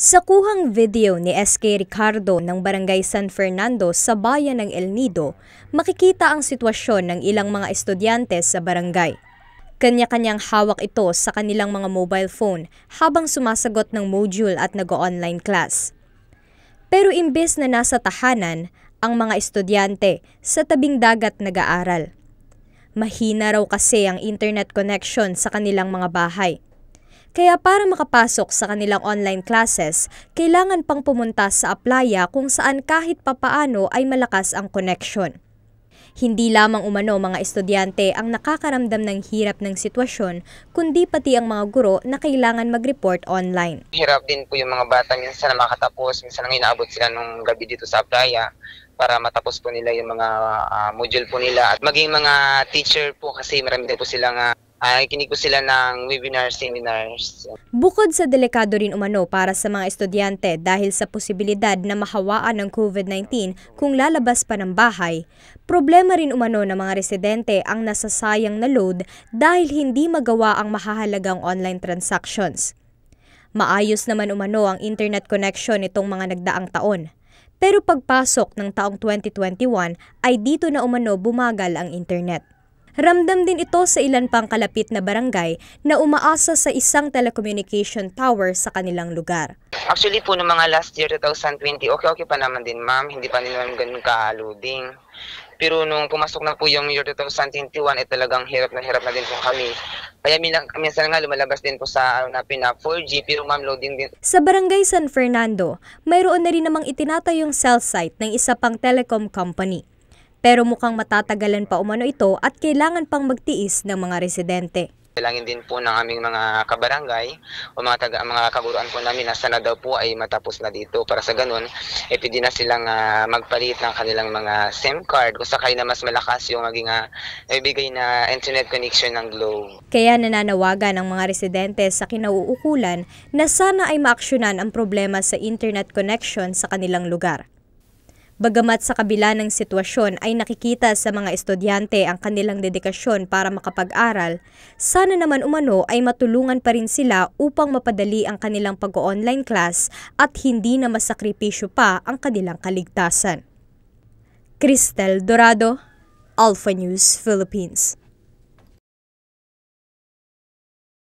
Sa kuhang video ni SK Ricardo ng Barangay San Fernando sa bayan ng El Nido, makikita ang sitwasyon ng ilang mga estudyante sa barangay. Kanya-kanyang hawak ito sa kanilang mga mobile phone habang sumasagot ng module at nag-online class. Pero imbes na nasa tahanan, ang mga estudyante sa tabing dagat nag-aaral. Mahina raw kasi ang internet connection sa kanilang mga bahay kaya para makapasok sa kanilang online classes, kailangan pang pumunta sa Aplaya kung saan kahit papaano ay malakas ang connection. Hindi lamang umano mga estudyante ang nakakaramdam ng hirap ng sitwasyon, kundi pati ang mga guro na kailangan mag-report online. Hirap din po yung mga bata minsan na makatapos, minsan nang inaabot sila nung gabi dito sa playa para matapos po nila yung mga uh, module po nila. At maging mga teacher po kasi marami din po silang uh, uh, ah, ikinig ko sila ng webinar, seminars. Bukod sa delikado rin umano para sa mga estudyante dahil sa posibilidad na mahawaan ng COVID-19 kung lalabas pa ng bahay, problema rin umano ng mga residente ang nasasayang na load dahil hindi magawa ang mahahalagang online transactions. Maayos naman umano ang internet connection nitong mga nagdaang taon. Pero pagpasok ng taong 2021 ay dito na umano bumagal ang internet. Ramdam din ito sa ilan pang kalapit na barangay na umaasa sa isang telecommunication tower sa kanilang lugar. Actually po noong mga last year 2020, okay-okay pa naman din ma'am, hindi pa din naman ganun ka-loading. Pero nung pumasok na po yung year 2021, eh talagang hirap na hirap na din po kami. Kaya minsan nga lumalabas din po sa ano, na, napin 4G pero ma'am loading din. Sa barangay San Fernando, mayroon na rin namang itinatayong cell site ng isa pang telecom company. Pero mukhang matatagalan pa umano ito at kailangan pang magtiis ng mga residente. Kailangan din po ng aming mga kabarangay o mga, taga, mga kaguruan po namin na sana daw po ay matapos na dito para sa ganun, eh pwede na silang uh, magpalit ng kanilang mga SIM card kung sakay na mas malakas yung maging uh, ah, ibigay na internet connection ng Globe. Kaya nananawagan ang mga residente sa kinauukulan na sana ay maaksyonan ang problema sa internet connection sa kanilang lugar. Bagamat sa kabila ng sitwasyon ay nakikita sa mga estudyante ang kanilang dedikasyon para makapag-aral, sana naman umano ay matulungan pa rin sila upang mapadali ang kanilang pag-online class at hindi na masakripisyo pa ang kanilang kaligtasan. Cristel Dorado, Alpha News Philippines